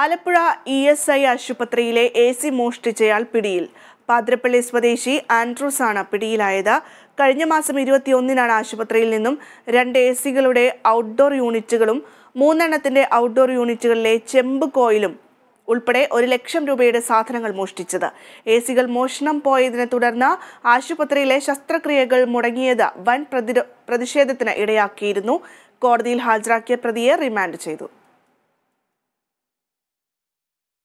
Alappuzha E S I ആശുപത്രിയിലെ A C മോഷ്ടിച്ചയാൾ പിടിയിൽ പാതിരപ്പള്ളി സ്വദേശി ആൻഡ്രൂസ് ആണ് പിടിയിലായത് കഴിഞ്ഞ മാസം ഇരുപത്തിയൊന്നിനാണ് ആശുപത്രിയിൽ നിന്നും രണ്ട് എ സികളുടെ ഔട്ട്ഡോർ യൂണിറ്റുകളും മൂന്നെണ്ണത്തിന്റെ ഔട്ട്ഡോർ യൂണിറ്റുകളിലെ ചെമ്പ് കോയിലും ഉൾപ്പെടെ ഒരു ലക്ഷം രൂപയുടെ സാധനങ്ങൾ മോഷ്ടിച്ചത് എ സികൾ മോഷണം പോയതിനെ തുടർന്ന് ആശുപത്രിയിലെ ശസ്ത്രക്രിയകൾ മുടങ്ങിയത് വൻ പ്രതിഷേധത്തിന് ഇടയാക്കിയിരുന്നു കോടതിയിൽ ഹാജരാക്കിയ പ്രതിയെ റിമാൻഡ് ചെയ്തു